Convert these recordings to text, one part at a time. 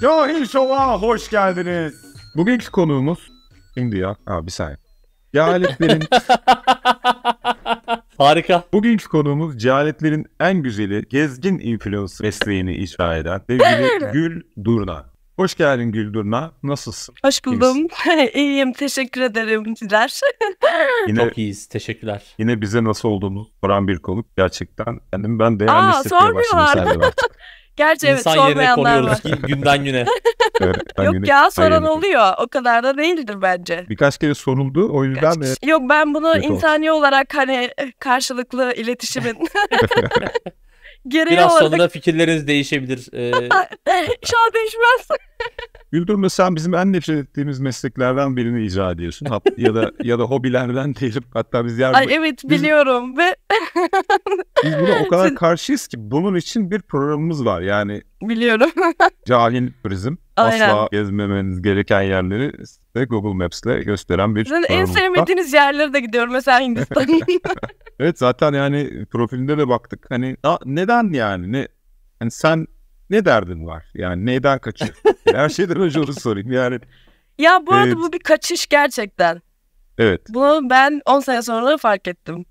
Cahil Şov'a hoş geldiniz. Bugünkü konuğumuz şimdi ya. Ha bir saniye. Cehaletlerin... Harika. Bugünkü konuğumuz cehaletlerin en güzeli gezgin influencer mesleğini icra eden sevgili Gül Durna. Hoş geldin Gül Durna. Nasılsın? Hoş buldum. İyiyim. Teşekkür ederim sizler. yine, Çok iyiyiz. Teşekkürler. Yine bize nasıl olduğunu soran bir konuk. Gerçekten kendim ben değerli Aa, hissetmeye başladım. Aa sormuyorlar. Gerçi İnsan evet sormayanlar var. günden güne. evet, Yok güne. ya soran Hayır. oluyor. O kadar da değildir bence. Birkaç kere soruldu o yüzden de. Yok ben bunu evet, insani olsun. olarak hani e, karşılıklı iletişimin Gereği Biraz olarak... sonra fikirleriniz değişebilir. Ee... Şu an değişmez. Güldürme sen bizim en nefret ettiğimiz mesleklerden birini icra ediyorsun. ya da ya da hobilerden diyelim. Hatta biz yer... Ay evet biz, biliyorum ve... biz buna o kadar karşıyız ki bunun için bir programımız var. Yani Biliyorum. cahil turizm. Asla gezmemeniz gereken yerleri size Google Maps'le gösteren bir Sizin en sevmediğiniz yerlere de gidiyorum. Mesela Hindistan. Evet zaten yani profilinde de baktık. Hani a, neden yani? Ne hani sen ne derdin var? Yani neyden kaçıyor? Her şeyden önce onu sorayım. Yani Ya bu arada evet. bu bir kaçış gerçekten. Evet. Bunu ben 10 sene sonra fark ettim.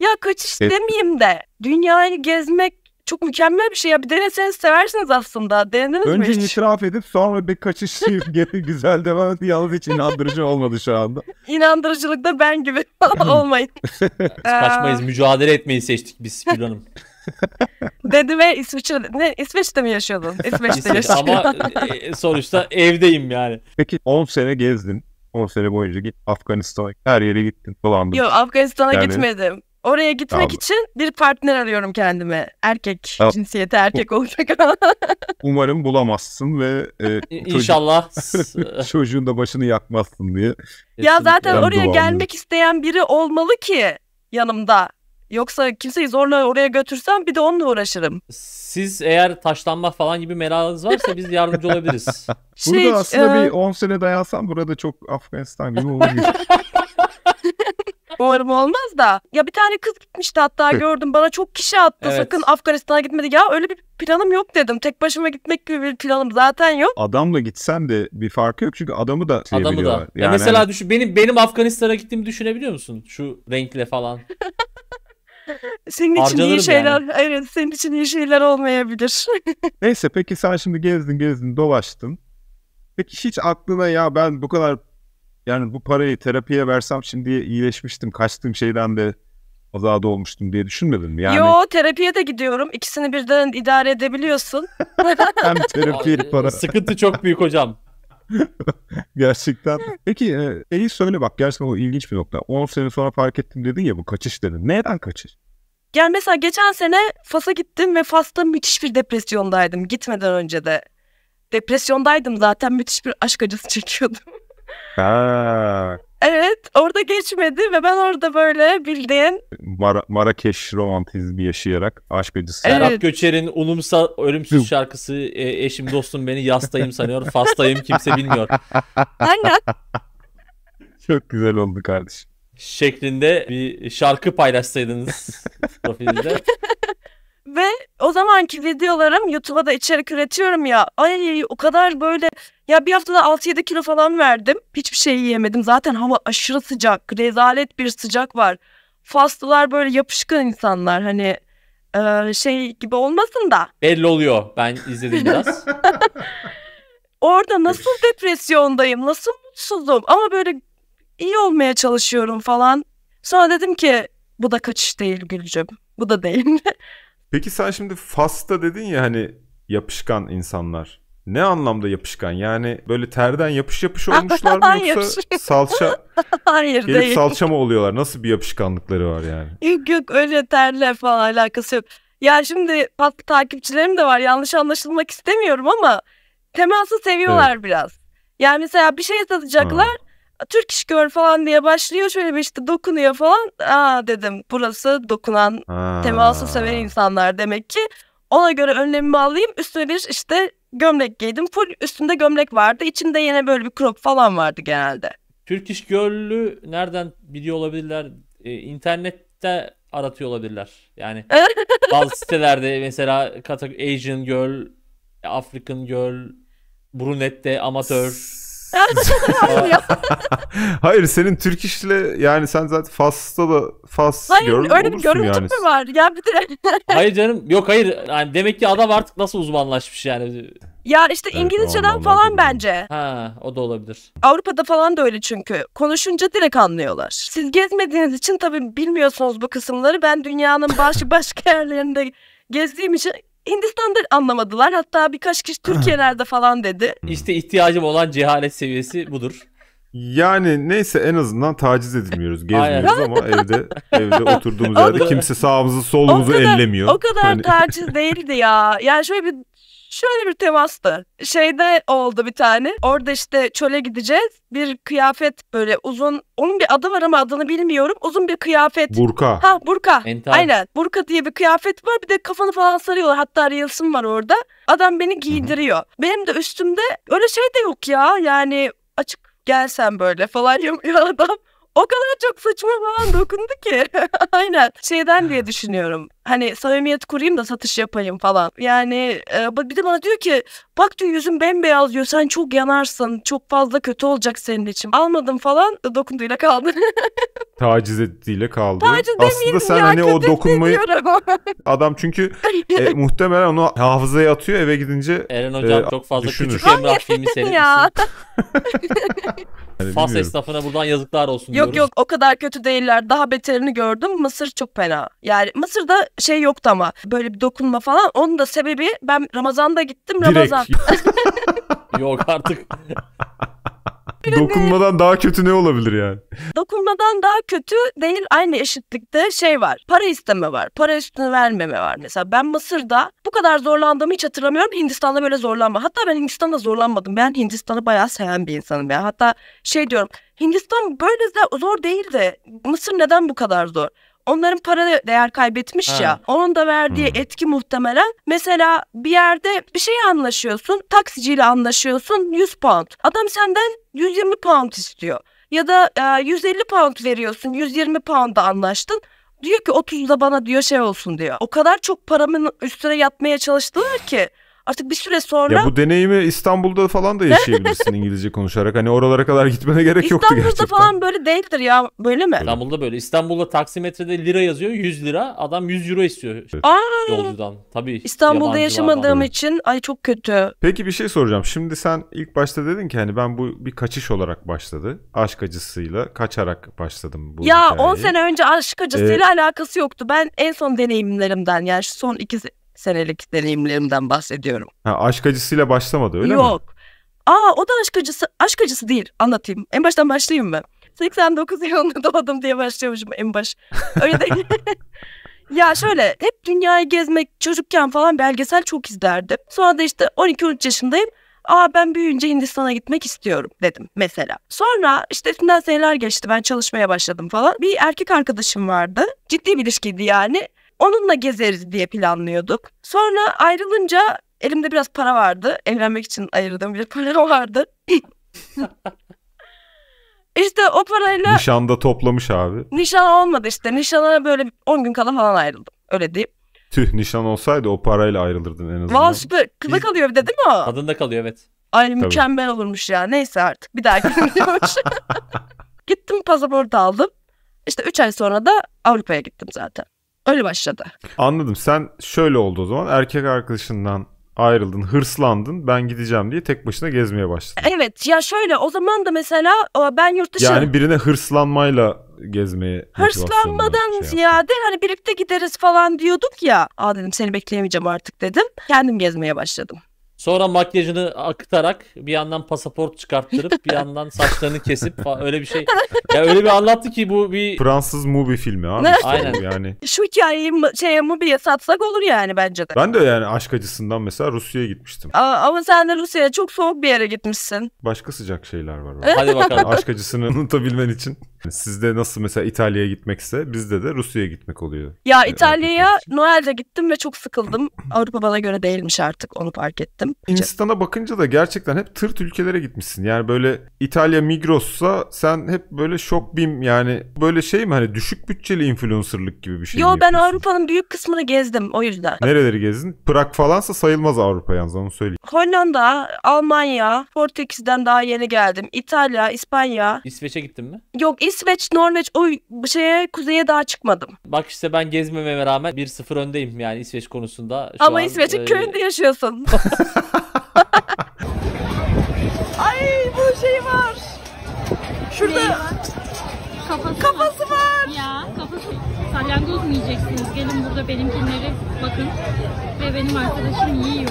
Ya kaçış evet. demeyeyim de dünyayı gezmek çok mükemmel bir şey ya. Bir deneseniz seversiniz aslında. Denediniz Önce mi hiç? Önce itiraf edip sonra bir kaçış gibi güzel devam etti. Yalnız hiç inandırıcı olmadı şu anda. İnandırıcılık da ben gibi olmayın. Kaçmayız, ee, mücadele etmeyi seçtik biz Gül Hanım. Dedi ve İsviçre, ne, İsveç'te mi yaşıyordun? İsveç'te yaşıyordun. Ama e, e, sonuçta evdeyim yani. Peki 10 sene gezdin. 10 sene boyunca git Afganistan'a her yere gittin dolandın. Yok Afganistan'a yani... gitmedim. Oraya gitmek Abi. için bir partner arıyorum kendime. Erkek, Abi. cinsiyeti erkek olacak. Umarım bulamazsın ve e, inşallah çocuğun, çocuğun da başını yakmazsın diye. Ya zaten ben oraya gelmek isteyen biri olmalı ki yanımda. Yoksa kimseyi zorla oraya götürsem bir de onunla uğraşırım. Siz eğer taşlanma falan gibi merakınız varsa biz yardımcı olabiliriz. Şey, burada aslında e... bir 10 sene dayansam burada çok Afganistan gibi olur. Umarım olmaz da. Ya bir tane kız gitmişti hatta gördüm. Bana çok kişi attı. Evet. Sakın Afganistan'a gitmedi. Ya öyle bir planım yok dedim. Tek başıma gitmek gibi bir planım zaten yok. Adamla gitsen de bir farkı yok çünkü adamı da Adamı da. Yani ya mesela hani- düşün benim benim Afganistan'a gittiğimi düşünebiliyor musun? Şu renkle falan. senin için Harcanırım iyi şeyler, yani. evet senin için iyi şeyler olmayabilir. Neyse peki sen şimdi gezdin gezdin dolaştın. Peki hiç aklına ya ben bu kadar yani bu parayı terapiye versem şimdi iyileşmiştim. Kaçtığım şeyden de azade olmuştum diye düşünmedin mi? Yani... Yo terapiye de gidiyorum. İkisini birden idare edebiliyorsun. Hem terapi para. Sıkıntı çok büyük hocam. gerçekten. Peki e, Eyi söyle bak gerçekten o ilginç bir nokta. 10 sene sonra fark ettim dedin ya bu kaçış dedin. Neden kaçış? Yani mesela geçen sene Fas'a gittim ve Fas'ta müthiş bir depresyondaydım gitmeden önce de. Depresyondaydım zaten müthiş bir aşk acısı çekiyordum. Ha. Evet orada geçmedi ve ben orada böyle bildiğin Mar- Marrakeş romantizmi yaşayarak aşk acısı. Evet. Serap Göçer'in Unumsa Ölümsüz şarkısı e, eşim dostum beni yastayım sanıyor fastayım kimse bilmiyor. Aynen. Çok güzel oldu kardeşim. Şeklinde bir şarkı paylaşsaydınız profilinizde ve o zamanki videolarım YouTube'a da içerik üretiyorum ya. Ay o kadar böyle ya bir haftada 6-7 kilo falan verdim. Hiçbir şey yiyemedim. Zaten hava aşırı sıcak. Rezalet bir sıcak var. Faslılar böyle yapışkan insanlar. Hani e, şey gibi olmasın da. Belli oluyor. Ben izledim biraz. Orada nasıl depresyondayım, nasıl mutsuzum ama böyle iyi olmaya çalışıyorum falan. Sonra dedim ki bu da kaçış değil Gülcüm. Bu da değil. Peki sen şimdi Fas'ta dedin ya hani yapışkan insanlar. Ne anlamda yapışkan? Yani böyle terden yapış yapış olmuşlar mı yoksa salça Hayır gelip değil. salça mı oluyorlar? Nasıl bir yapışkanlıkları var yani? Yok yok öyle terle falan alakası yok. Ya şimdi pat takipçilerim de var yanlış anlaşılmak istemiyorum ama teması seviyorlar evet. biraz. Yani mesela bir şey satacaklar. Ha Türk iş gör falan diye başlıyor. Şöyle bir işte dokunuyor falan. Aa dedim burası dokunan, ha. teması seven insanlar demek ki. Ona göre önlemimi alayım. üstüne bir işte gömlek giydim. Full üstünde gömlek vardı. İçinde yine böyle bir crop falan vardı genelde. Türk iş Girl'ü nereden biliyor olabilirler? Ee, internette aratıyor olabilirler. Yani bazı sitelerde mesela Asian Girl, African Girl, Brunette, Amatör Hayır senin Türk işle yani sen zaten Fas'ta da Fas Hayır öyle bir görüntü yani. mü var? Ya bir de... hayır canım yok hayır yani demek ki adam artık nasıl uzmanlaşmış yani. Ya işte evet, İngilizceden falan bence. Ha o da olabilir. Avrupa'da falan da öyle çünkü. Konuşunca direkt anlıyorlar. Siz gezmediğiniz için tabii bilmiyorsunuz bu kısımları. Ben dünyanın başka başka yerlerinde gezdiğim için Hindistan'da anlamadılar. Hatta birkaç kişi Türkiye'lerde falan dedi. İşte ihtiyacım olan cehalet seviyesi budur. Yani neyse en azından taciz edilmiyoruz, gezmiyoruz ama evde evde oturduğumuz yerde kimse sağımızı solumuzu o kadar, ellemiyor. O kadar hani... taciz değildi ya. Yani şöyle bir Şöyle bir temastı. Şeyde oldu bir tane. Orada işte çöle gideceğiz. Bir kıyafet böyle uzun. Onun bir adı var ama adını bilmiyorum. Uzun bir kıyafet. Burka. Ha burka. Entar. Aynen. Burka diye bir kıyafet var. Bir de kafanı falan sarıyorlar. Hatta reels'im var orada. Adam beni giydiriyor. Hı-hı. Benim de üstümde öyle şey de yok ya. Yani açık gelsen böyle falan yapıyor adam o kadar çok saçma falan dokundu ki. Aynen. Şeyden diye düşünüyorum. Hani samimiyet kurayım da satış yapayım falan. Yani e, bir de bana diyor ki bak diyor yüzün bembeyaz diyor sen çok yanarsın. Çok fazla kötü olacak senin için. Almadım falan dokunduyla kaldı. taciz ettiğiyle kaldı. Taciz Aslında sen ya, hani o dokunmayı adam çünkü e, muhtemelen onu hafızaya atıyor eve gidince. Eren e, hocam e, çok fazla düşünür. küçük Emrah filmi seyrediyorsun. Yani Fas bilmiyorum. esnafına buradan yazıklar olsun Yok diyoruz. yok o kadar kötü değiller. Daha beterini gördüm. Mısır çok fena. Yani Mısır'da şey yoktu ama böyle bir dokunma falan. Onun da sebebi ben Ramazan'da gittim Direkt. Ramazan. yok artık. Dokunmadan daha kötü ne olabilir yani? Dokunmadan daha kötü değil aynı eşitlikte şey var. Para isteme var. Para üstüne vermeme var. Mesela ben Mısır'da bu kadar zorlandığımı hiç hatırlamıyorum. Hindistan'da böyle zorlanma. Hatta ben Hindistan'da zorlanmadım. Ben Hindistan'ı bayağı seven bir insanım. ya. Hatta şey diyorum. Hindistan böyle de zor değil de Mısır neden bu kadar zor? onların para değer kaybetmiş ha. ya. Onun da verdiği hmm. etki muhtemelen. Mesela bir yerde bir şey anlaşıyorsun. Taksiciyle anlaşıyorsun 100 pound. Adam senden 120 pound istiyor. Ya da e, 150 pound veriyorsun. 120 pound'a anlaştın. Diyor ki 30'da bana diyor şey olsun diyor. O kadar çok paramın üstüne yatmaya çalıştılar ki Artık bir süre sonra... Ya bu deneyimi İstanbul'da falan da yaşayabilirsin İngilizce konuşarak. Hani oralara kadar gitmene gerek İstanbul'da yoktu gerçekten. İstanbul'da falan böyle değildir ya. Böyle mi? İstanbul'da böyle. İstanbul'da taksimetrede lira yazıyor 100 lira. Adam 100 euro istiyor Aa, yolcudan. Tabii. İstanbul'da yaşamadığım için ay çok kötü. Peki bir şey soracağım. Şimdi sen ilk başta dedin ki hani ben bu bir kaçış olarak başladı. Aşk acısıyla kaçarak başladım bu Ya hikayeyi. 10 sene önce aşk acısıyla ee, alakası yoktu. Ben en son deneyimlerimden yani şu son 2 senelik deneyimlerimden bahsediyorum. Ha, aşk acısıyla başlamadı öyle Yok. mi? Yok. Aa o da aşk acısı, aşk acısı değil anlatayım. En baştan başlayayım mı? 89 yılında doğdum diye başlıyormuşum en baş. Öyle değil. ya şöyle hep dünyayı gezmek çocukken falan belgesel çok izlerdim. Sonra da işte 12-13 yaşındayım. Aa ben büyüyünce Hindistan'a gitmek istiyorum dedim mesela. Sonra işte üstünden seneler geçti ben çalışmaya başladım falan. Bir erkek arkadaşım vardı. Ciddi bir ilişkiydi yani. Onunla gezeriz diye planlıyorduk. Sonra ayrılınca elimde biraz para vardı. Evlenmek için ayırdığım bir para vardı. İşte o parayla... Nişanda toplamış abi. Nişan olmadı işte. Nişana böyle 10 gün kala falan ayrıldım. Öyle diyeyim. Tüh nişan olsaydı o parayla ayrılırdın en azından. Valla süper. Kıza İz... kalıyor bir de değil mi o? Kadın da kalıyor evet. Ay Tabii. olurmuş ya. Neyse artık. Bir dahaki gidiyormuş. Gittim pasaport aldım. İşte 3 ay sonra da Avrupa'ya gittim zaten. Öyle başladı. Anladım. Sen şöyle oldu o zaman. Erkek arkadaşından ayrıldın, hırslandın, ben gideceğim diye tek başına gezmeye başladın. Evet ya şöyle o zaman da mesela ben yurt dışı... Yani birine hırslanmayla gezmeye Hırslanmadan şey ziyade hani birlikte gideriz falan diyorduk ya. Aa dedim seni bekleyemeyeceğim artık dedim. Kendim gezmeye başladım. Sonra makyajını akıtarak bir yandan pasaport çıkarttırıp bir yandan saçlarını kesip falan öyle bir şey. Ya öyle bir anlattı ki bu bir Fransız movie filmi abi. Işte Aynen. yani. Şu hikayeyi şey şeye Mubi'ye satsak olur yani bence de. Ben de yani aşk acısından mesela Rusya'ya gitmiştim. Aa, ama sen de Rusya'ya çok soğuk bir yere gitmişsin. Başka sıcak şeyler var. orada. Hadi bakalım. aşk acısını unutabilmen için. Sizde nasıl mesela İtalya'ya gitmekse bizde de Rusya'ya gitmek oluyor. Ya ee, İtalya'ya Noel'de gittim ve çok sıkıldım. Avrupa bana göre değilmiş artık onu fark ettim. Hindistan'a bakınca da gerçekten hep tırt ülkelere gitmişsin. Yani böyle İtalya Migros'sa sen hep böyle şok bim yani böyle şey mi hani düşük bütçeli influencerlık gibi bir şey Yo ben Avrupa'nın büyük kısmını gezdim o yüzden. Nereleri gezdin? Prag falansa sayılmaz Avrupa yalnız onu söyleyeyim. Hollanda, Almanya, Portekiz'den daha yeni geldim. İtalya, İspanya. İsveç'e gittin mi? Yok İsveç, Norveç o şeye kuzeye daha çıkmadım. Bak işte ben gezmememe rağmen 1-0 öndeyim yani İsveç konusunda. Şu Ama an, İsveç'in e... köyünde yaşıyorsun. Ay bu şey var. Şurada var? Kafası, kafası var. var. Ya kafası var. Salyangoz mu yiyeceksiniz? Gelin burada benimkileri bakın. Ve benim arkadaşım yiyor.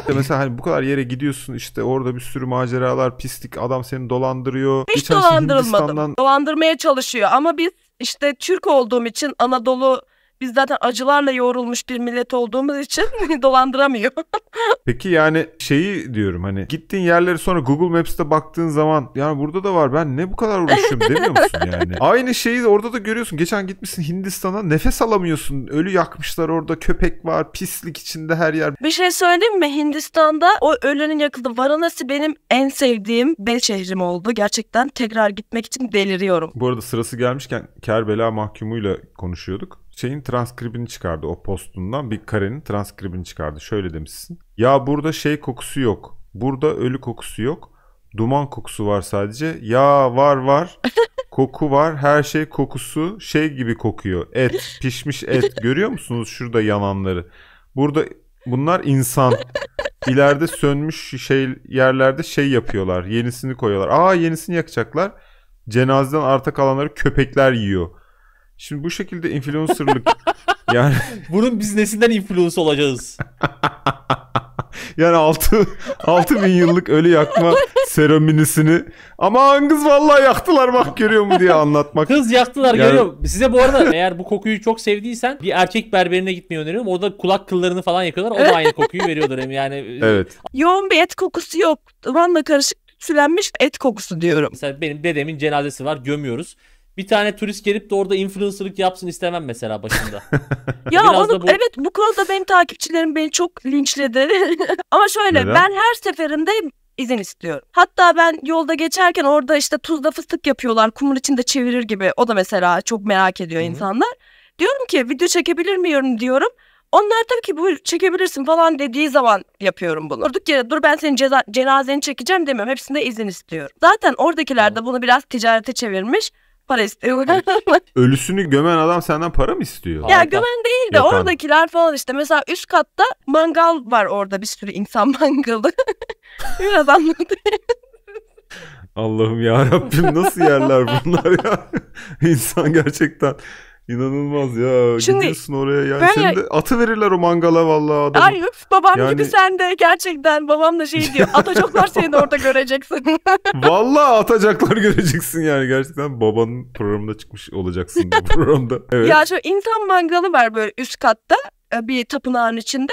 İşte mesela hani bu kadar yere gidiyorsun işte orada bir sürü maceralar, pislik, adam seni dolandırıyor. Hiç Geçen şey dolandırılmadım. Hindistan'dan... Dolandırmaya çalışıyor ama biz işte Türk olduğum için Anadolu biz zaten acılarla yoğrulmuş bir millet olduğumuz için dolandıramıyor. Peki yani şeyi diyorum hani gittiğin yerleri sonra Google Maps'te baktığın zaman yani burada da var ben ne bu kadar uğraşıyorum demiyor musun yani? Aynı şeyi orada da görüyorsun. Geçen gitmişsin Hindistan'a nefes alamıyorsun. Ölü yakmışlar orada köpek var pislik içinde her yer. Bir şey söyleyeyim mi? Hindistan'da o ölünün yakıldı. Varanasi benim en sevdiğim bel şehrim oldu. Gerçekten tekrar gitmek için deliriyorum. Bu arada sırası gelmişken Kerbela mahkumuyla konuşuyorduk şeyin transkribini çıkardı. O postundan bir karenin transkribini çıkardı. Şöyle demişsin. Ya burada şey kokusu yok. Burada ölü kokusu yok. Duman kokusu var sadece. Ya var var. Koku var. Her şey kokusu şey gibi kokuyor. Et, pişmiş et. Görüyor musunuz şurada yananları? Burada bunlar insan. İleride sönmüş şey yerlerde şey yapıyorlar. Yenisini koyuyorlar. Aa yenisini yakacaklar. Cenazeden arta kalanları köpekler yiyor. Şimdi bu şekilde influencerlık yani bunun biz nesinden influence olacağız? yani 6 6 bin yıllık ölü yakma seremonisini ama kız vallahi yaktılar bak görüyor mu diye anlatmak. Kız yaktılar yani... görüyor. Size bu arada eğer bu kokuyu çok sevdiysen bir erkek berberine gitmeyi öneriyorum. Orada kulak kıllarını falan yakıyorlar. O da aynı kokuyu veriyordur hem yani. Evet. Yoğun bir et kokusu yok. Dumanla karışık sülenmiş et kokusu diyorum. Mesela benim dedemin cenazesi var gömüyoruz bir tane turist gelip de orada influencerlık yapsın istemem mesela başında. ya Biraz onu, bu... evet bu konuda benim takipçilerim beni çok linçledi. Ama şöyle Neden? ben her seferinde izin istiyorum. Hatta ben yolda geçerken orada işte tuzla fıstık yapıyorlar. Kumun içinde çevirir gibi. O da mesela çok merak ediyor Hı-hı. insanlar. Diyorum ki video çekebilir miyim diyorum. Onlar tabii ki bu çekebilirsin falan dediği zaman yapıyorum bunu. Durduk yere dur ben senin ceza- cenazeni çekeceğim demiyorum. Hepsinde izin istiyorum. Zaten oradakiler de bunu biraz ticarete çevirmiş para istiyor. Ölüsünü gömen adam senden para mı istiyor? Ya Harika. gömen değil de Yapan. oradakiler falan işte. Mesela üst katta mangal var orada bir sürü insan mangalı. Biraz anlatayım. Allah'ım ya Rabbim nasıl yerler bunlar ya? İnsan gerçekten İnanılmaz ya. Şimdi, Gidiyorsun oraya. Yani ben ya... de atı verirler o mangala vallahi adam. Ay üf, babam yani... gibi sen de gerçekten. Babam da şey diyor. Atacaklar seni orada göreceksin. vallahi atacaklar göreceksin yani. Gerçekten babanın programına çıkmış olacaksın bu programda. Evet. Ya şu insan mangalı var böyle üst katta e, bir tapınağın içinde.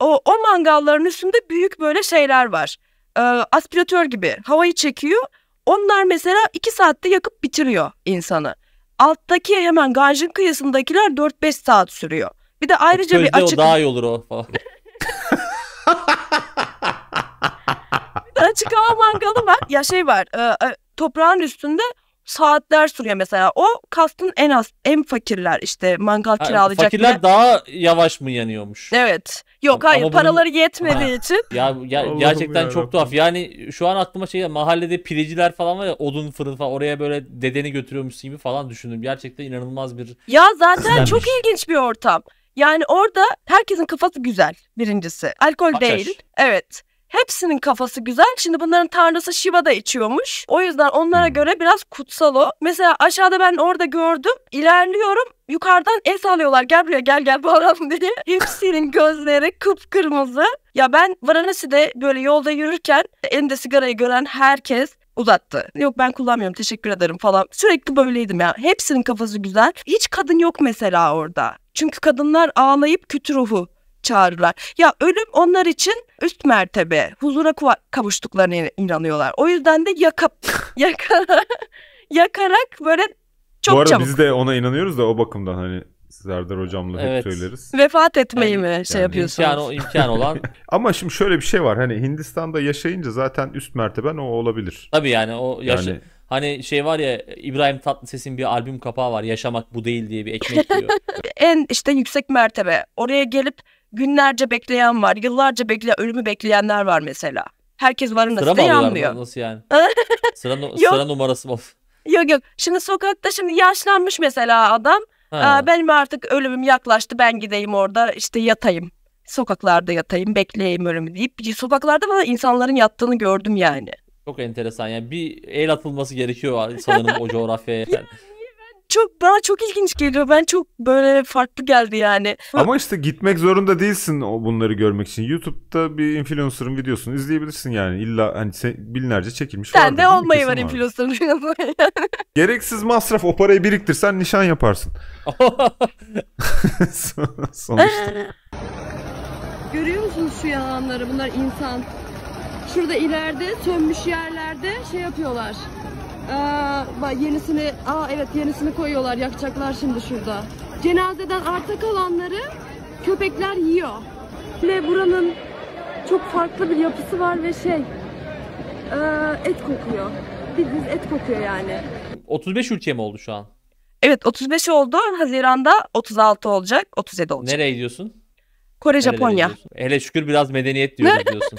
O, o mangalların üstünde büyük böyle şeyler var. E, aspiratör gibi havayı çekiyor. Onlar mesela iki saatte yakıp bitiriyor insanı alttaki hemen ganjın kıyısındakiler 4-5 saat sürüyor. Bir de ayrıca bir açık... o daha iyi olur o falan. açık hava mangalı var. Ya şey var e, e, toprağın üstünde saatler sürüyor mesela. O kastın en az en fakirler işte mangal kiralayacak. Fakirler bile. daha yavaş mı yanıyormuş? Evet. Yok hayır Ama bunun- paraları yetmediği için. Ya, ya gerçekten yarabbim. çok tuhaf. Yani şu an aklıma şey ya, mahallede pideciler falan var ya odun fırın falan oraya böyle dedeni götürüyormuş gibi falan düşündüm. Gerçekten inanılmaz bir Ya zaten Kızlarmış. çok ilginç bir ortam. Yani orada herkesin kafası güzel birincisi. Alkol Haşhaş. değil. Evet. Hepsinin kafası güzel. Şimdi bunların tanrısı Shiva da içiyormuş. O yüzden onlara hmm. göre biraz kutsal o. Mesela aşağıda ben orada gördüm. İlerliyorum. Yukarıdan es alıyorlar. Gel buraya gel gel bu adam diye. Hepsinin gözleri kıpkırmızı. Ya ben Varanasi'de böyle yolda yürürken elinde sigarayı gören herkes uzattı. Yok ben kullanmıyorum teşekkür ederim falan. Sürekli böyleydim ya. Hepsinin kafası güzel. Hiç kadın yok mesela orada. Çünkü kadınlar ağlayıp kötü ruhu çağırırlar. Ya ölüm onlar için üst mertebe, huzura kavuştuklarına inanıyorlar. O yüzden de yakıp yaka, yakarak böyle çok Bu arada çabuk. biz de ona inanıyoruz da o bakımdan hani Serdar hocamla evet. hep söyleriz. Vefat etmeyi yani, mi şey yani yapıyorsunuz? İmkan, imkan olan. Ama şimdi şöyle bir şey var. Hani Hindistan'da yaşayınca zaten üst merteben o olabilir. Tabii yani o yaşa... Yani... Hani şey var ya İbrahim Tatlıses'in bir albüm kapağı var. Yaşamak bu değil diye bir ekmek diyor. en işte yüksek mertebe. Oraya gelip günlerce bekleyen var, yıllarca bekleyen, ölümü bekleyenler var mesela. Herkes varın sıra da yanmıyor. Nasıl yani? sıra, no- sıra numarası mı? Yok yok. Şimdi sokakta şimdi yaşlanmış mesela adam. Aa, benim artık ölümüm yaklaştı ben gideyim orada işte yatayım. Sokaklarda yatayım bekleyeyim ölümü deyip sokaklarda falan insanların yattığını gördüm yani. Çok enteresan yani bir el atılması gerekiyor sanırım o coğrafyaya. çok bana çok ilginç geliyor. Ben çok böyle farklı geldi yani. Ama işte gitmek zorunda değilsin o bunları görmek için. YouTube'da bir influencer'ın videosunu izleyebilirsin yani. İlla hani binlerce çekilmiş Sen vardır, de olmayı var influencer'ın yani. Gereksiz masraf o parayı biriktirsen nişan yaparsın. Sonuçta. Görüyor musunuz şu yalanları? Bunlar insan. Şurada ileride sönmüş yerlerde şey yapıyorlar Aa, yenisini, aa evet yenisini koyuyorlar, yakacaklar şimdi şurada. Cenazeden arta kalanları köpekler yiyor. Ve buranın çok farklı bir yapısı var ve şey, ee, et kokuyor. Bildiğiniz et kokuyor yani. 35 ülke mi oldu şu an? Evet 35 oldu. Haziranda 36 olacak, 37 olacak. Nereye diyorsun? Kore, Japonya. Hele şükür biraz medeniyet diyor diyorsun.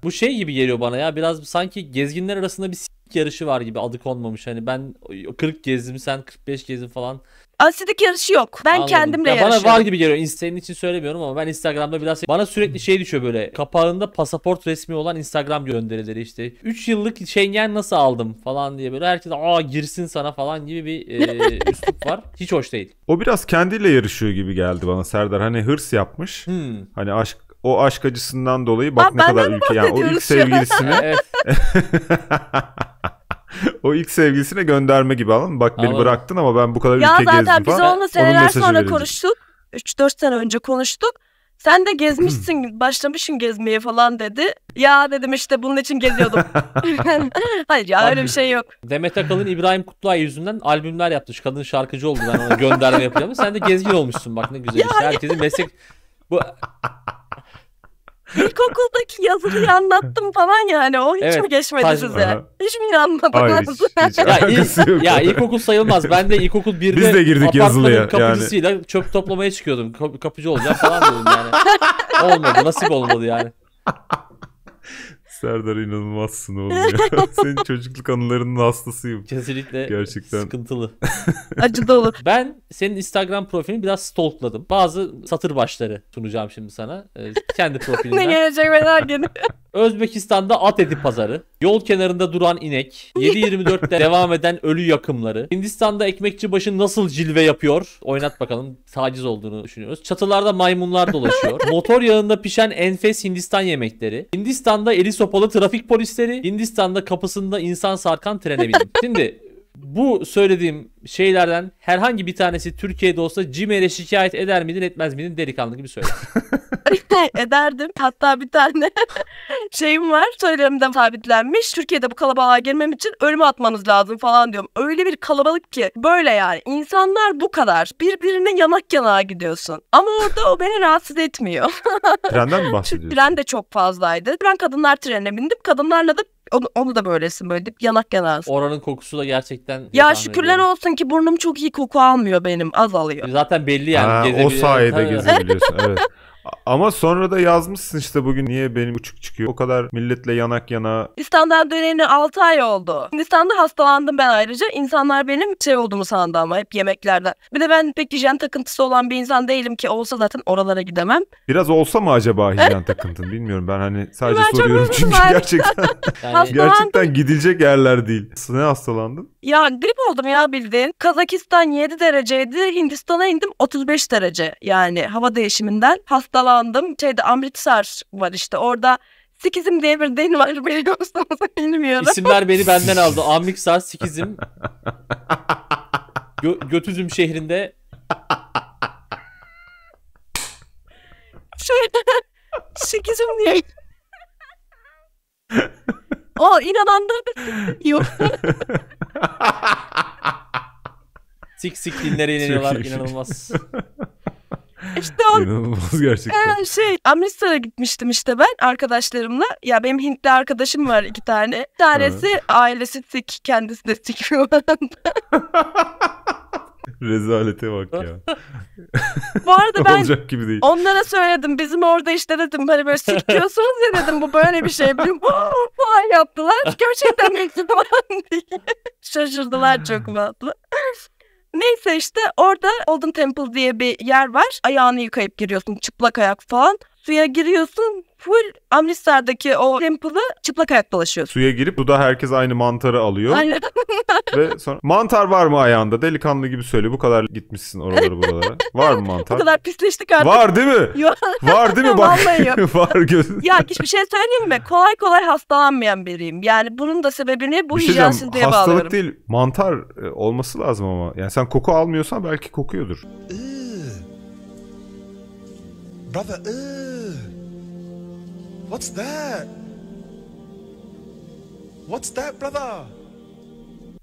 Bu şey gibi geliyor bana ya biraz sanki gezginler arasında bir yarışı var gibi adı konmamış. Hani ben 40 gezdim sen 45 gezdim falan. Asidik yarışı yok. Ben Anladım. kendimle ya yarışıyorum. Bana var gibi geliyor. Senin için söylemiyorum ama ben Instagram'da biraz şey- bana sürekli şey düşüyor böyle. Kapağında pasaport resmi olan Instagram gönderileri işte. 3 yıllık Schengen nasıl aldım falan diye böyle herkes aa girsin sana falan gibi bir e, üslup var. Hiç hoş değil. O biraz kendiyle yarışıyor gibi geldi bana Serdar. Hani hırs yapmış. Hmm. Hani aşk o aşk acısından dolayı bak Aa, ne kadar ülke yani o ilk sevgilisini o ilk sevgilisine gönderme gibi alın. Bak beni Aa. bıraktın ama ben bu kadar ya ülke gezdim falan. Ya zaten biz onunla seneler sonra verecek. konuştuk. 3-4 sene önce konuştuk. Sen de gezmişsin, hmm. başlamışsın gezmeye falan dedi. Ya dedim işte bunun için geziyordum. Hayır ya öyle bir şey yok. Demet Akalın İbrahim Kutluay yüzünden albümler yaptı. kadın şarkıcı oldu ben ona gönderme yapacağım. Sen de gezgin olmuşsun bak ne güzel ya. işte. Herkesin meslek... Bu İlkokuldaki yazılıyı anlattım falan yani. O hiç evet, mi geçmedi taş... size? Aha. Hiç mi inanmadınız? hiç, hiç ya, ilk, yok. ya ilkokul sayılmaz. Ben de ilkokul 1'de Biz de girdik yazılıya. kapıcısıyla yani. çöp toplamaya çıkıyordum. kapıcı olacağım falan dedim yani. olmadı. Nasip olmadı yani. Serdar inanılmazsın oğlum ya. Senin çocukluk anılarının hastasıyım. Kesinlikle Gerçekten. sıkıntılı. Acıda olur. Ben senin Instagram profilini biraz stalkladım. Bazı satır başları sunacağım şimdi sana. Ee, kendi profilinden. ne gelecek merak ediyorum. Özbekistan'da at eti pazarı, yol kenarında duran inek, 7.24'te devam eden ölü yakımları, Hindistan'da ekmekçi başı nasıl cilve yapıyor? Oynat bakalım taciz olduğunu düşünüyoruz. Çatılarda maymunlar dolaşıyor. Motor yağında pişen enfes Hindistan yemekleri, Hindistan'da eli sopalı trafik polisleri, Hindistan'da kapısında insan sarkan trene binim. Şimdi bu söylediğim şeylerden herhangi bir tanesi Türkiye'de olsa CİMER'e şikayet eder miydin etmez miydin delikanlı gibi söyle. ederdim. Hatta bir tane şeyim var. Söylemimden sabitlenmiş. Türkiye'de bu kalabalığa girmem için ölüme atmanız lazım falan diyorum. Öyle bir kalabalık ki. Böyle yani. insanlar bu kadar. Birbirine yanak yanağa gidiyorsun. Ama orada o beni rahatsız etmiyor. Trenden mi bahsediyorsun? Tren de çok fazlaydı. Ben kadınlar trenine bindim. Kadınlarla da onu, onu da böylesin böyle deyip yanak yanarsın. Oranın kokusu da gerçekten... Ya şükürler ediyorum. olsun ki burnum çok iyi koku almıyor benim. Az alıyor. Zaten belli yani. Ha, o sayede gezebiliyorsun. evet. Ama sonra da yazmışsın işte bugün niye benim uçuk çıkıyor. O kadar milletle yanak yana. Hindistan'dan döneni 6 ay oldu. Hindistan'da hastalandım ben ayrıca. İnsanlar benim şey olduğumu sandı ama hep yemeklerden. Bir de ben pek hijyen takıntısı olan bir insan değilim ki olsa zaten oralara gidemem. Biraz olsa mı acaba hijyen takıntın bilmiyorum. Ben hani sadece ben soruyorum çünkü gerçekten. yani hastalandım. Gerçekten gidilecek yerler değil. Ne hastalandın? Ya grip oldum ya bildiğin. Kazakistan 7 dereceydi. Hindistan'a indim 35 derece. Yani hava değişiminden hastalandım. Şeyde Amritsar var işte. Orada Sikizim diye bir din var biliyorsunuz bilmiyorum. İsimler beni benden aldı. Amritsar, Sikizim. Gö- Götüzüm şehrinde şöyle Sikizim diye 어 일어난다. sik sik dinlere inanıyorlar Çok inanılmaz. İşte o İnanılmaz gerçekten. Ee, şey Amritsar'a gitmiştim işte ben arkadaşlarımla. Ya benim Hintli arkadaşım var iki tane. Bir tanesi ailesi sik kendisi de sik falan. Rezalete bak ya. Bu arada ben Olacak gibi değil. onlara söyledim. Bizim orada işte dedim hani böyle böyle sirkiyorsunuz ya dedim. Bu böyle bir şey. Bir falan yaptılar. Gerçekten mektup falan Şaşırdılar çok mutlu. Neyse işte orada Olden Temple diye bir yer var. Ayağını yıkayıp giriyorsun çıplak ayak falan. Suya giriyorsun full Amritsar'daki o temple'ı çıplak ayak dolaşıyorsun. Suya girip bu da herkes aynı mantarı alıyor. Aynen. Ve sonra mantar var mı ayağında? Delikanlı gibi söyle. Bu kadar gitmişsin oralara buralara. Var mı mantar? Bu kadar pisleştik artık. Var değil mi? var değil mi? Bak. var göz. Ya hiçbir şey söyleyeyim mi? Kolay kolay hastalanmayan biriyim. Yani bunun da sebebini bu bir şey hijyensizliğe bağlıyorum. Hastalık değil mantar e, olması lazım ama. Yani sen koku almıyorsan belki kokuyordur. Brother, ew. Iı. What's that? What's that, brother?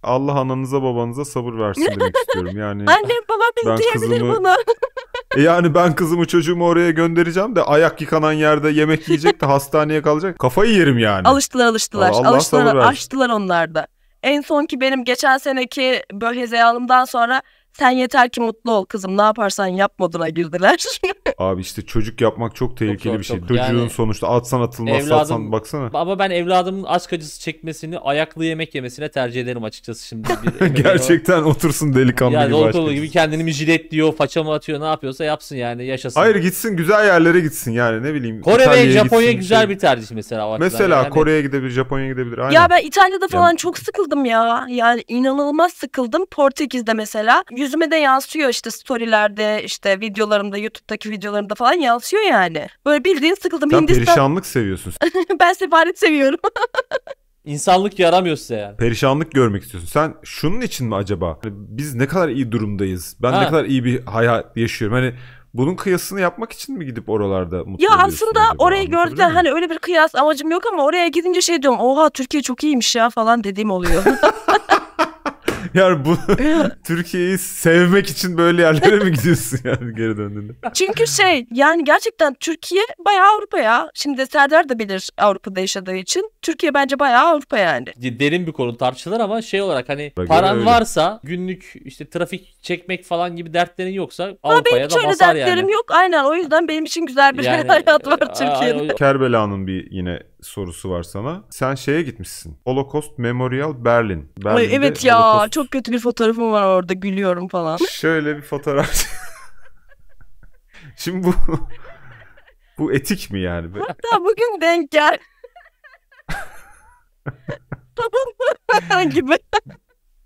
Allah ananıza babanıza sabır versin demek istiyorum. Yani Annem babam ben kızımı... bunu. E yani ben kızımı çocuğumu oraya göndereceğim de ayak yıkanan yerde yemek yiyecek de hastaneye kalacak. Kafayı yerim yani. Alıştılar alıştılar. Allah alıştılar, alıştılar açtılar onlar da. En son ki benim geçen seneki böyle zeyalımdan sonra sen yeter ki mutlu ol kızım ne yaparsan yap moduna girdiler. Abi işte çocuk yapmak çok tehlikeli çok, bir şey. Çocuğun yani, sonuçta atsan atılmaz evladım, atsan baksana. Ama ben evladımın aşk acısı çekmesini ayaklı yemek yemesine tercih ederim açıkçası şimdi. Bir Gerçekten o... otursun delikanlı yani gibi. Yani dolu gibi kendini mi jiletliyor façamı atıyor ne yapıyorsa yapsın yani yaşasın. Hayır gitsin güzel yerlere gitsin yani ne bileyim. Kore İtalya'ya ve Japonya gitsin, şey. güzel şey. bir tercih mesela. Mesela yani. Kore'ye gidebilir Japonya'ya gidebilir. Aynen. Ya ben İtalya'da falan yani. çok sıkıldım ya. Yani inanılmaz sıkıldım. Portekiz'de mesela 100 yüzüme de yansıyor işte storylerde işte videolarımda YouTube'daki videolarımda falan yansıyor yani. Böyle bildiğin sıkıldım. Sen Hindistan... perişanlık seviyorsun. ben sefaret seviyorum. İnsanlık yaramıyor size yani. Perişanlık görmek istiyorsun. Sen şunun için mi acaba? Hani biz ne kadar iyi durumdayız? Ben ha. ne kadar iyi bir hayat yaşıyorum. Hani bunun kıyasını yapmak için mi gidip oralarda mutlu Ya aslında acaba? orayı gördüler hani öyle bir kıyas amacım yok ama oraya gidince şey diyorum. Oha Türkiye çok iyiymiş ya falan dediğim oluyor. yani bu Türkiye'yi sevmek için böyle yerlere mi gidiyorsun yani geri döndüğünde? Çünkü şey yani gerçekten Türkiye bayağı Avrupa ya. Şimdi Serdar da bilir Avrupa'da yaşadığı için. Türkiye bence bayağı Avrupa yani. Derin bir konu tartışılır ama şey olarak hani Bak, paran öyle. varsa günlük işte trafik çekmek falan gibi dertlerin yoksa Avrupa'ya da basar yani. Benim hiç öyle dertlerim yani. yok aynen o yüzden benim için güzel bir yani, hayat var e, Türkiye'de. Kerbela'nın bir yine sorusu var sana. Sen şeye gitmişsin. Holocaust Memorial Berlin. Ay evet ya Holocaust... çok kötü bir fotoğrafım var orada gülüyorum falan. Şöyle bir fotoğraf. Şimdi bu bu etik mi yani? Hatta bugün denk gel. gibi.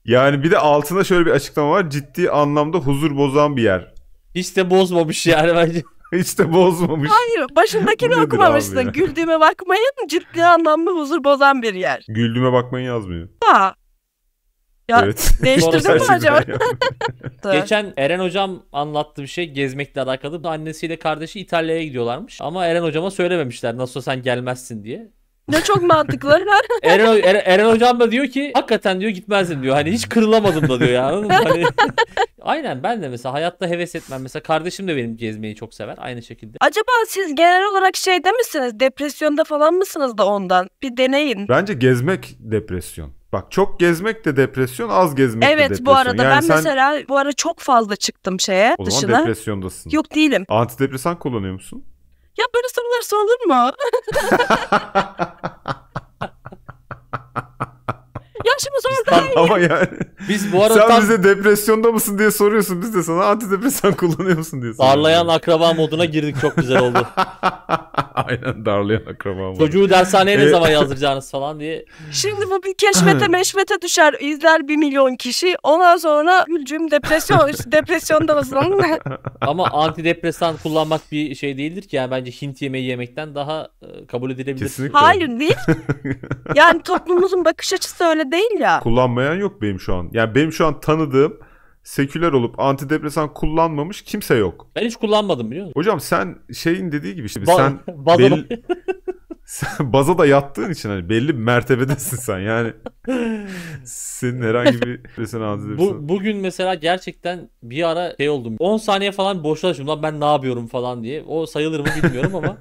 Yani bir de altında şöyle bir açıklama var. Ciddi anlamda huzur bozan bir yer. Hiç de bozmamış yani bence. Hiç de bozmamış. Hayır başındakini okumamışsın. Güldüğüme bakmayın ciddi anlamda huzur bozan bir yer. Güldüğüme bakmayın yazmıyor. Ha. Ya evet. değiştirdin mi acaba? Geçen Eren hocam anlattı bir şey gezmekle alakalı. Annesiyle kardeşi İtalya'ya gidiyorlarmış. Ama Eren hocama söylememişler nasıl sen gelmezsin diye. Ne çok mantıklı. Eren, Eren, Eren hocam da diyor ki hakikaten diyor gitmezdim diyor. Hani hiç kırılamadım da diyor ya. Hani... Aynen ben de mesela hayatta heves etmem. Mesela kardeşim de benim gezmeyi çok sever aynı şekilde. Acaba siz genel olarak şeyde misiniz? Depresyonda falan mısınız da ondan? Bir deneyin. Bence gezmek depresyon. Bak çok gezmek de depresyon, az gezmek de depresyon. evet bu arada yani ben sen... mesela bu ara çok fazla çıktım şeye O zaman depresyondasın. Yok değilim. Antidepresan kullanıyor musun? Ya böyle sorular sorulur mu? yaşımız orada. Ama yani. Biz bu arada sen tam... bize depresyonda mısın diye soruyorsun biz de sana antidepresan kullanıyor musun diye soruyoruz. Darlayan akraba moduna girdik çok güzel oldu. Aynen darlayan akraba modu. Çocuğu dershaneye ne e- zaman yazdıracağınız falan diye. Şimdi bu bir keşmete meşmete düşer izler bir milyon kişi. Ondan sonra Gülcüm depresyon depresyonda mısın? Ama antidepresan kullanmak bir şey değildir ki yani bence Hint yemeği yemekten daha e, kabul edilebilir. Kesinlikle. Hayır değil. Yani toplumumuzun bakış açısı öyle değil değil ya. Kullanmayan yok benim şu an. Yani benim şu an tanıdığım seküler olup antidepresan kullanmamış kimse yok. Ben hiç kullanmadım biliyor musun? Hocam sen şeyin dediği gibi işte. ba- sen bel- baza da yattığın için hani belli bir mertebedesin sen yani. Senin herhangi bir resmen şey Bu, bugün mesela gerçekten bir ara şey oldum. 10 saniye falan boşluğa düştüm lan ben ne yapıyorum falan diye. O sayılır mı bilmiyorum ama.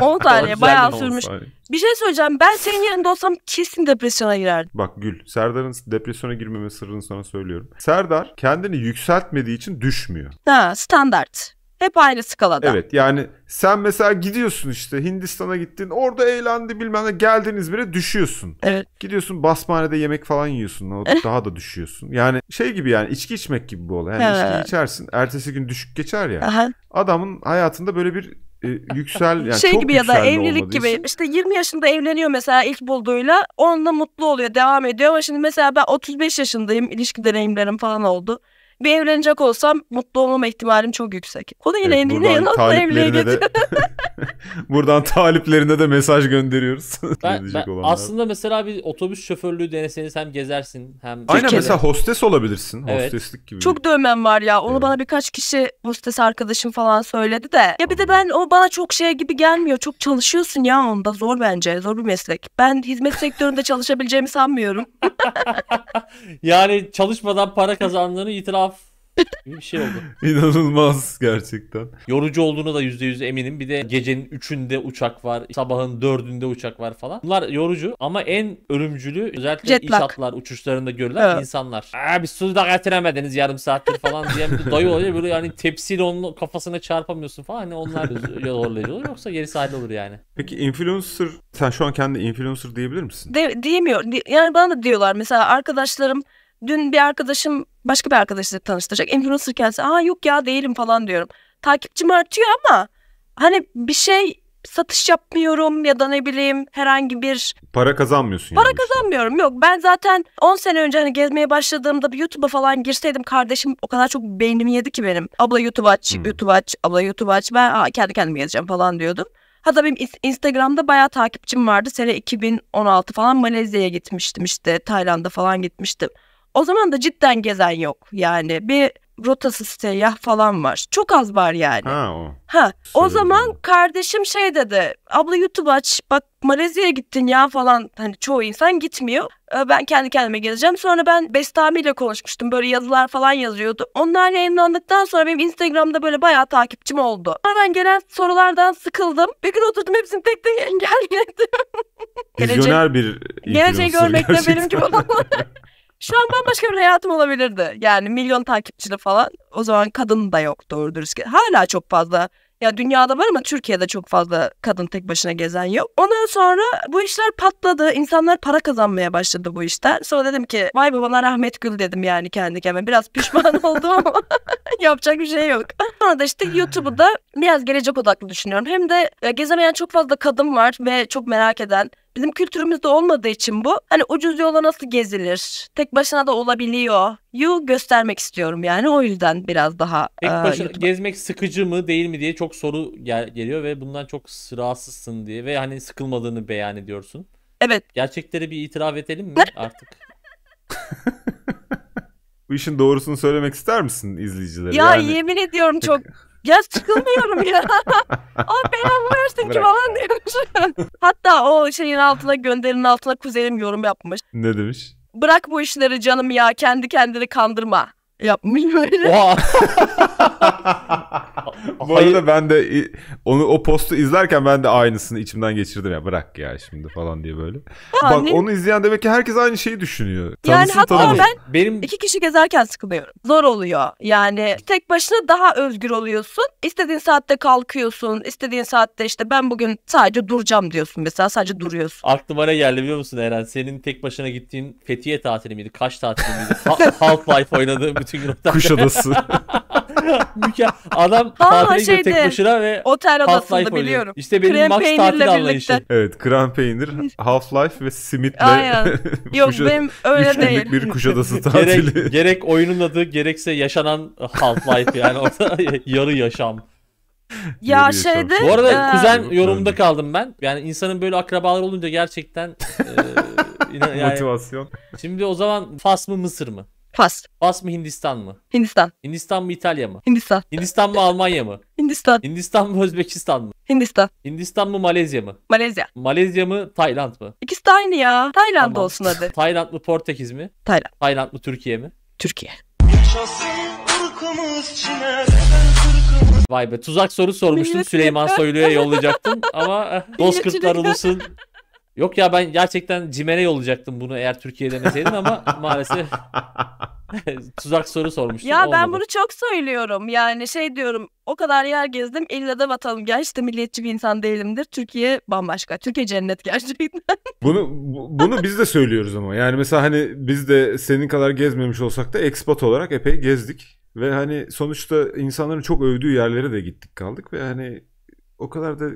10 saniye bayağı sürmüş. Bir şey söyleyeceğim. Ben senin yerinde olsam kesin depresyona girerdim. Bak Gül, Serdar'ın depresyona girmeme sırrını sana söylüyorum. Serdar kendini yükseltmediği için düşmüyor. Ha, standart. Hep aynı skalada. Evet yani sen mesela gidiyorsun işte Hindistan'a gittin orada eğlendi bilmem ne geldin İzmir'e düşüyorsun. Evet. Gidiyorsun basmanede yemek falan yiyorsun eh. daha da düşüyorsun. Yani şey gibi yani içki içmek gibi bu olay. Yani evet. içki içersin ertesi gün düşük geçer ya. Aha. Adamın hayatında böyle bir e, yüksel yani şey çok gibi ya da evlilik gibi için. işte 20 yaşında evleniyor mesela ilk bulduğuyla onunla mutlu oluyor devam ediyor ama şimdi mesela ben 35 yaşındayım ilişki deneyimlerim falan oldu bir evlenecek olsam mutlu olmam ihtimalim çok yüksek. O da yine evet, yine yanılsa evliliğe geçiyor. Buradan taliplerine de mesaj gönderiyoruz. ben, ben aslında mesela bir otobüs şoförlüğü deneseniz hem gezersin hem... Aynen Türkiye'de. mesela hostes olabilirsin. Evet. Hosteslik gibi. Çok dövmem var ya. Onu evet. bana birkaç kişi hostes arkadaşım falan söyledi de. Ya bir de ben o bana çok şey gibi gelmiyor. Çok çalışıyorsun ya onda. Zor bence. Zor bir meslek. Ben hizmet sektöründe çalışabileceğimi sanmıyorum. yani çalışmadan para kazandığını itiraf bir şey oldu. İnanılmaz gerçekten. Yorucu olduğunu da %100 eminim. Bir de gecenin 3'ünde uçak var, sabahın 4'ünde uçak var falan. Bunlar yorucu ama en ölümcülü özellikle Jet iş lag. uçuşlarında görülen Evet. insanlar. Aa bir su da getiremediniz yarım saattir falan diyen bir dayı oluyor. Böyle yani tepsiyle onun kafasına çarpamıyorsun falan. Hani onlar zorlayıcı olur. Yoksa gerisi halde olur yani. Peki influencer, sen şu an kendi influencer diyebilir misin? De, diyemiyor. Yani bana da diyorlar mesela arkadaşlarım Dün bir arkadaşım başka bir arkadaşla tanıştıracak. Influencer kendisi aa yok ya değilim falan diyorum. Takipçim artıyor ama hani bir şey satış yapmıyorum ya da ne bileyim herhangi bir... Para kazanmıyorsun Para yani kazanmıyorum yok. Ben zaten 10 sene önce hani gezmeye başladığımda bir YouTube'a falan girseydim kardeşim o kadar çok beynimi yedi ki benim. Abla YouTube aç, hmm. YouTube aç, abla YouTube aç. Ben aa, kendi kendime yazacağım falan diyordum. Hatta benim Instagram'da bayağı takipçim vardı. Sene 2016 falan Malezya'ya gitmiştim işte. Tayland'a falan gitmiştim. O zaman da cidden gezen yok. Yani bir rotası seyyah falan var. Çok az var yani. Ha o. Ha. O zaman kardeşim şey dedi. Abla YouTube aç. Bak Malezya'ya gittin ya falan. Hani çoğu insan gitmiyor. Ee, ben kendi kendime geleceğim. Sonra ben Bestami ile konuşmuştum. Böyle yazılar falan yazıyordu. Onlar yayınlandıktan sonra benim Instagram'da böyle bayağı takipçim oldu. Sonra ben gelen sorulardan sıkıldım. Bir gün oturdum hepsini tek tek engelledim. Vizyoner bir Geleceği görmekte benim gibi olanlar. Şu an bambaşka bir hayatım olabilirdi. Yani milyon takipçili falan. O zaman kadın da yok doğru dürüst. Hala çok fazla. Ya dünyada var ama Türkiye'de çok fazla kadın tek başına gezen yok. Ondan sonra bu işler patladı. İnsanlar para kazanmaya başladı bu işten. Sonra dedim ki vay be bana rahmet gül dedim yani kendi kendime. Biraz pişman oldum ama yapacak bir şey yok. Sonra da işte YouTube'u da biraz gelecek odaklı düşünüyorum. Hem de gezemeyen çok fazla kadın var ve çok merak eden Bizim kültürümüzde olmadığı için bu. Hani ucuz yola nasıl gezilir? Tek başına da olabiliyor. Yu göstermek istiyorum yani o yüzden biraz daha. Tek ıı, başına e, gezmek sıkıcı mı değil mi diye çok soru gel- geliyor ve bundan çok rahatsızsın diye ve hani sıkılmadığını beyan ediyorsun. Evet. Gerçekleri bir itiraf edelim mi artık? Bu işin doğrusunu söylemek ister misin izleyicilere? Ya yani... yemin ediyorum çok ya sıkılmıyorum ya. Aa belamı versin ki falan diyormuş. Hatta o şeyin altına gönderinin altına kuzenim yorum yapmış. Ne demiş? Bırak bu işleri canım ya kendi kendini kandırma yapmış böyle. Bu Hayır. arada ben de onu o postu izlerken ben de aynısını içimden geçirdim ya bırak ya şimdi falan diye böyle. Ha, Bak onu izleyen demek ki herkes aynı şeyi düşünüyor. Yani hatta ben benim iki kişi gezerken sıkılıyorum. Zor oluyor. Yani tek başına daha özgür oluyorsun. İstediğin saatte kalkıyorsun. İstediğin saatte işte ben bugün sadece duracağım diyorsun mesela. Sadece duruyorsun. Aklıma ne geldi biliyor musun Eren? Senin tek başına gittiğin Fethiye tatili miydi? Kaş tatili miydi? Half-Life oynadığın bütün gün otelde. Kuşadası. Mükemmel. Adam tatile gidiyor tek başına ve otel odasında Half-Life biliyorum. Oluyor. İşte benim krem Max tatil anlayışı. Evet krem peynir, Half-Life ve simitle. Aynen. Yok kuşa, benim öyle değil. bir kuşadası tatili. gerek, gerek oyunun adı gerekse yaşanan Half-Life yani orada yarı yaşam. Ya şeyde Bu arada e... kuzen yorumunda kaldım ben. Yani insanın böyle akrabalar olunca gerçekten e, yani, motivasyon. Şimdi o zaman Fas mı Mısır mı? Pas. Pas mı Hindistan mı? Hindistan. Hindistan mı İtalya mı? Hindistan. Hindistan mı Almanya mı? Hindistan. Hindistan mı Özbekistan mı? Hindistan. Hindistan mı Malezya mı? Malezya. Malezya mı Tayland mı? İkisi de aynı ya. Tayland Tamam. olsun hadi. Tayland mı Portekiz mi? Tayland. Tayland mı Türkiye mi? Türkiye. Vay be tuzak soru sormuştum Süleyman Soylu'ya yollayacaktım ama eh, Milletçilik. Bozkırtlar Yok ya ben gerçekten Cimer'e olacaktım bunu eğer Türkiye demeseydim ama maalesef tuzak soru sormuştum. Ya olmadı. ben bunu çok söylüyorum yani şey diyorum o kadar yer gezdim illa da vatanım gerçekten milliyetçi bir insan değilimdir. Türkiye bambaşka. Türkiye cennet gerçekten. bunu bunu biz de söylüyoruz ama yani mesela hani biz de senin kadar gezmemiş olsak da expat olarak epey gezdik. Ve hani sonuçta insanların çok övdüğü yerlere de gittik kaldık ve hani o kadar da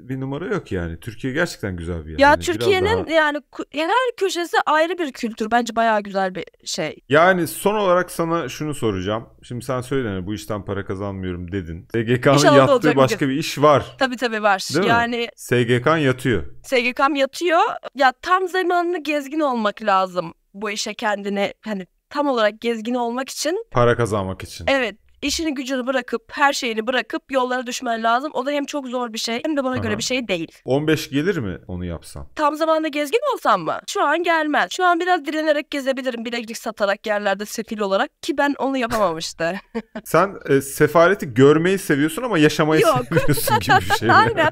bir numara yok yani. Türkiye gerçekten güzel bir yer. Ya yani Türkiye'nin daha... yani her köşesi ayrı bir kültür. Bence bayağı güzel bir şey. Yani son olarak sana şunu soracağım. Şimdi sen söyle hani bu işten para kazanmıyorum dedin. SGK'nın yaptığı başka bir, bir iş var. Tabii tabii var. Değil yani SGK'n yatıyor. SGK'm yatıyor. Ya tam zamanlı gezgin olmak lazım bu işe kendine hani tam olarak gezgin olmak için. Para kazanmak için. Evet işini gücünü bırakıp her şeyini bırakıp yollara düşmen lazım. O da hem çok zor bir şey hem de bana Aha. göre bir şey değil. 15 gelir mi onu yapsam? Tam zamanlı gezgin olsam mı? Şu an gelmez. Şu an biraz direnerek gezebilirim bileklik satarak yerlerde sefil olarak ki ben onu yapamam işte. Sen e, sefareti görmeyi seviyorsun ama yaşamayı Yok. sevmiyorsun gibi bir şey. Aynen.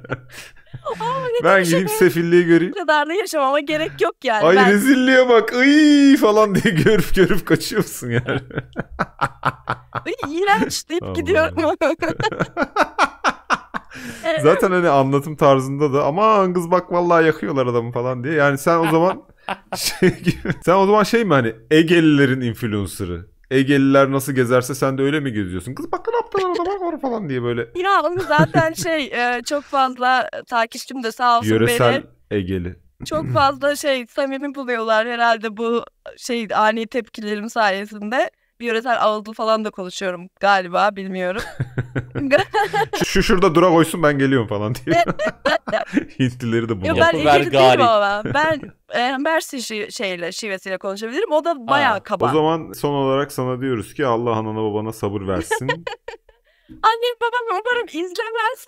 ben gideyim sefilliği göreyim. Bu kadar da yaşamama gerek yok yani. Ay ben... rezilliğe bak ıy falan diye görüp görüp kaçıyorsun yani. İğrenç deyip gidiyor. Zaten hani anlatım tarzında da ama kız bak vallahi yakıyorlar adamı falan diye. Yani sen o zaman şey gibi, sen o zaman şey mi hani Egelilerin influencer'ı? Egeliler nasıl gezerse sen de öyle mi geziyorsun? Kız bak ne yaptılar adama var falan diye böyle. Ya onu zaten şey e, çok fazla e, takipçim de sağ olsun Yöresel beni. Egeli. Çok fazla şey samimi buluyorlar herhalde bu e, şey ani tepkilerim sayesinde yöresel ağızlı falan da konuşuyorum galiba bilmiyorum. şu şurada dura koysun ben geliyorum falan diye. Hintlileri de bunu. Yo, ben İngilizce değilim ama ben e, Mersin şi- şeyle şivesiyle konuşabilirim. O da bayağı kaba. O zaman son olarak sana diyoruz ki Allah anana babana sabır versin. Annem babam umarım izlemez.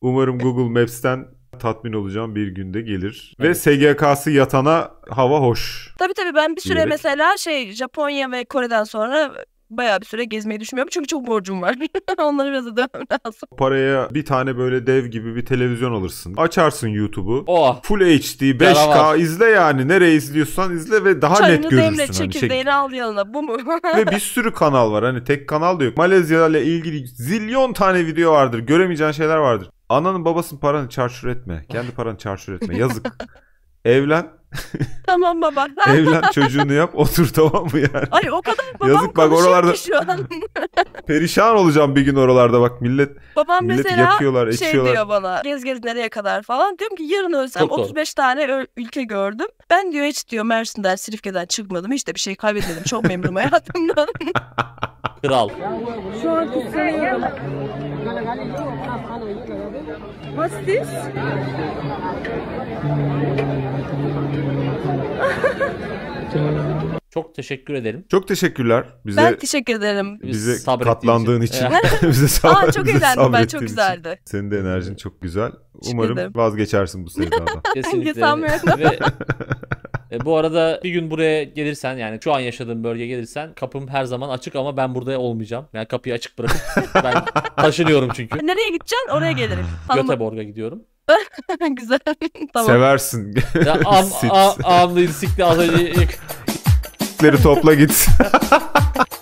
umarım Google Maps'ten tatmin olacağım bir günde gelir. Evet. Ve SGK'sı yatana hava hoş. Tabii tabii ben bir süre diyerek. mesela şey Japonya ve Kore'den sonra bayağı bir süre gezmeyi düşünmüyorum çünkü çok borcum var. Onları biraz ödemem lazım. Paraya bir tane böyle dev gibi bir televizyon alırsın. Açarsın YouTube'u. Oh. Full HD 5K Yaralar. izle yani. Nereye izliyorsan izle ve daha Çayını net görürsün. Çayını demle hani şey- çekirdeğini şey... al yanına bu mu? ve bir sürü kanal var hani tek kanal da yok. Malezya ile ilgili zilyon tane video vardır. Göremeyeceğin şeyler vardır. Ananın babasının paranı çarçur etme. Kendi paranı çarçur etme. Yazık. Evlen. Tamam baba. Evlen çocuğunu yap otur tamam mı yani? Ay o kadar babam Yazık bak oralarda şu an. perişan olacağım bir gün oralarda bak millet babam millet mesela yakıyorlar, şey içiyorlar. diyor bana gez gez nereye kadar falan. Diyorum ki yarın ölsem Çok doğru. 35 tane ülke gördüm. Ben diyor hiç diyor Mersin'den Silifke'den çıkmadım. Hiç de bir şey kaybetmedim. Çok memnunum hayatımdan. Kral. Şu an kutsanıyorum. What's this? Çok teşekkür ederim. Çok teşekkürler. Bize, ben teşekkür ederim. Bize Sabrettiğin katlandığın için. için. bize sabr, Aa, çok bize eğlendim ben. Çok güzeldi. Için. Senin de enerjin çok güzel. Umarım vazgeçersin bu sevdadan. Kesinlikle. Sanmıyorum. Ve E, bu arada bir gün buraya gelirsen yani şu an yaşadığım bölgeye gelirsen kapım her zaman açık ama ben burada olmayacağım. Yani kapıyı açık bırakıp ben taşınıyorum çünkü. Nereye gideceksin? Oraya gelirim. Göteborg'a gidiyorum. Güzel. tamam. Seversin. Ya, am, am, amlı, az önce topla git.